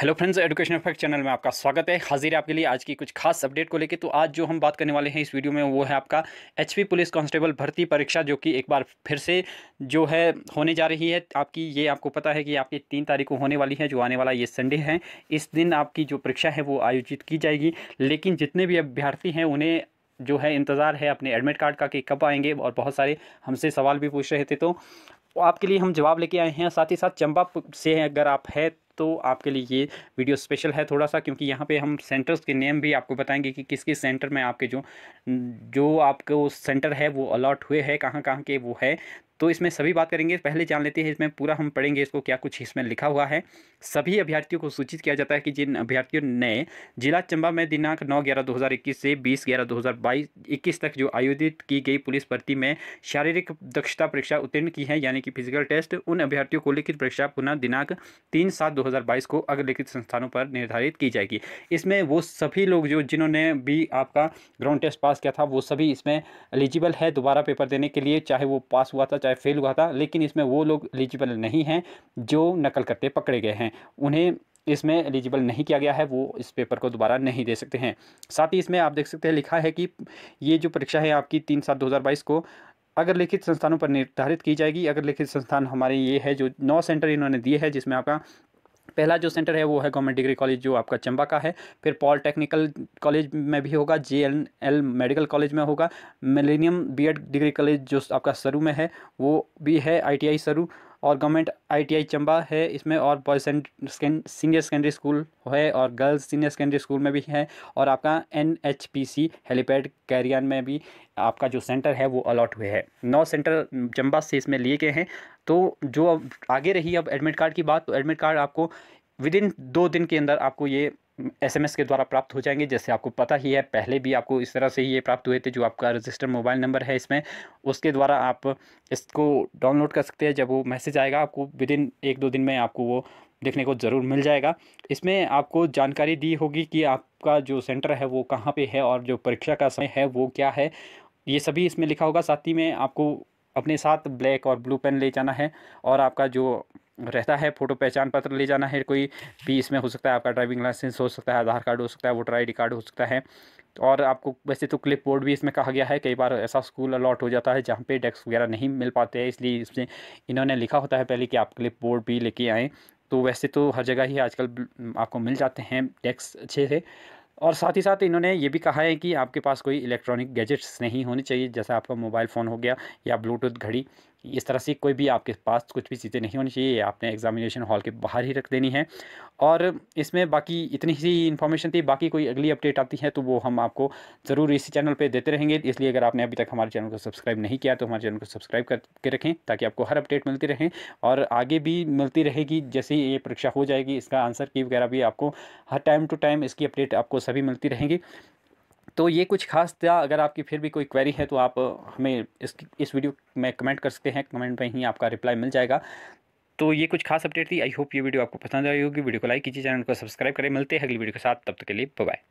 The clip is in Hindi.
hello friends education effect channel में आपका स्वागत है हाजिर है आपके लिए आज की कुछ खास अपडेट को लेकर तो आज जो हम बात करने वाले हैं इस वीडियो में वो है आपका एचपी पुलिस कांस्टेबल भर्ती परीक्षा जो कि एक बार फिर से जो है होने जा रही है आपकी ये आपको पता है कि आपकी तीन तारीख को होने वाली है जो आने वाला ये संडे है इस दिन आपकी जो परीक्षा है वो आयोजित की जाएगी लेकिन जितने भी अभ्यर्थी हैं उन्हें जो है इंतज़ार है अपने एडमिट कार्ड का कि कब आएंगे और बहुत सारे हमसे सवाल भी पूछ रहे थे तो आपके लिए हम जवाब लेके आए हैं साथ ही साथ चंबा से अगर आप है तो आपके लिए ये वीडियो स्पेशल है थोड़ा सा क्योंकि यहाँ पे हम सेंटर्स के नेम भी आपको बताएंगे कि किस किस सेंटर में आपके जो जो आपके वो सेंटर है वो अलॉट हुए हैं कहाँ कहाँ के वो है तो इसमें सभी बात करेंगे पहले जान लेते हैं इसमें पूरा हम पढ़ेंगे इसको क्या कुछ इसमें लिखा हुआ है सभी अभ्यर्थियों को सूचित किया जाता है कि जिन अभ्यर्थियों ने जिला चंबा में दिनांक नौ ग्यारह दो हज़ार इक्कीस से बीस ग्यारह दो हज़ार बाईस इक्कीस तक जो आयोजित की गई पुलिस भर्ती में शारीरिक दक्षता परीक्षा उत्तीर्ण की है यानी कि फिजिकल टेस्ट उन अभ्यर्थियों को लिखित परीक्षा पुनः दिनांक तीन सात दो हज़ार बाईस को अग्रलिखित संस्थानों पर निर्धारित की जाएगी इसमें वो सभी लोग जो जिन्होंने भी आपका ग्राउंड टेस्ट पास किया था वो सभी इसमें एलिजिबल है दोबारा पेपर देने के लिए चाहे वो पास हुआ था चाहे फेल हुआ था लेकिन इसमें वो लोग एलिजिबल नहीं हैं जो नकल करते पकड़े गए हैं उन्हें इसमें एलिजिबल नहीं किया गया है वो इस पेपर को दोबारा नहीं दे सकते हैं साथ ही इसमें आप देख सकते हैं लिखा है कि ये जो परीक्षा है आपकी तीन सात दो को अगर लिखित संस्थानों पर निर्धारित की जाएगी अगर लिखित संस्थान हमारे ये है जो नौ सेंटर इन्होंने दिए है जिसमें आपका पहला जो सेंटर है वो है गवर्नमेंट डिग्री कॉलेज जो आपका चंबा का है फिर पॉल टेक्निकल कॉलेज में भी होगा J N L medical college में होगा मिलेनियम बीएड डिग्री कॉलेज जो आपका सरू में है वो भी है आईटीआई सरू और गवर्नमेंट आईटीआई चंबा है इसमें और बॉयज सीनियर सेकेंडरी स्कूल है और गर्ल्स सीनियर सेकेंडरी स्कूल में भी है और आपका N H P C helipad Karian में भी आपका जो सेंटर है वो अलॉट हुए है नौ सेंटर चंबा से इसमें लिए गए हैं तो जो अब आगे रही अब एडमिट कार्ड की बात तो एडमिट कार्ड आपको विद इन दो दिन के अंदर आपको ये एसएमएस के द्वारा प्राप्त हो जाएंगे जैसे आपको पता ही है पहले भी आपको इस तरह से ही ये प्राप्त हुए थे जो आपका रजिस्टर्ड मोबाइल नंबर है इसमें उसके द्वारा आप इसको डाउनलोड कर सकते हैं जब वो मैसेज आएगा आपको विद इन एक दो दिन में आपको वो देखने को ज़रूर मिल जाएगा इसमें आपको जानकारी दी होगी कि आपका जो सेंटर है वो कहाँ पर है और जो परीक्षा का समय है वो क्या है ये सभी इसमें लिखा होगा साथ ही में आपको अपने साथ ब्लैक और ब्लू पेन ले जाना है और आपका जो रहता है फ़ोटो पहचान पत्र ले जाना है कोई भी इसमें हो सकता है आपका ड्राइविंग लाइसेंस हो सकता है आधार कार्ड हो सकता है वोटर आई कार्ड हो सकता है और आपको वैसे तो क्लिप बोर्ड भी इसमें कहा गया है कई बार ऐसा स्कूल अलॉट हो जाता है जहाँ पे डेस्क वगैरह नहीं मिल पाते हैं इसलिए इसमें इन्होंने लिखा होता है पहले कि आप क्लिप बोर्ड भी लेके आएँ तो वैसे तो हर जगह ही आजकल आपको मिल जाते हैं डेस्क अच्छे से और साथ ही साथ इन्होंने ये भी कहा है कि आपके पास कोई इलेक्ट्रॉनिक गैजेट्स नहीं होने चाहिए जैसा आपका मोबाइल फ़ोन हो गया या ब्लूटूथ घड़ी इस तरह से कोई भी आपके पास कुछ भी चीज़ें नहीं होनी चाहिए आपने एग्जामिनेशन हॉल के बाहर ही रख देनी है और इसमें बाकी इतनी सी इन्फॉर्मेशन थी बाकी कोई अगली अपडेट आती है तो वो हम आपको ज़रूर इसी चैनल पर देते रहेंगे इसलिए अगर आपने अभी तक हमारे चैनल को सब्सक्राइब नहीं किया तो हमारे चैनल को सब्सक्राइब करके रखें ताकि आपको हर अपडेट मिलती रहें और आगे भी मिलती रहेगी जैसे ये परीक्षा हो जाएगी इसका आंसर की वगैरह भी आपको हर टाइम टू टाइम इसकी अपडेट आपको सभी मिलती रहेंगी तो ये कुछ खास था अगर आपकी फिर भी कोई क्वेरी है तो आप हमें इस इस वीडियो में कमेंट कर सकते हैं कमेंट में ही आपका रिप्लाई मिल जाएगा तो ये कुछ खास अपडेट थी आई होप ये वीडियो आपको पसंद आई होगी वीडियो को लाइक कीजिए चैनल को सब्सक्राइब करें मिलते हैं अगली वीडियो के साथ तब तक के लिए बाय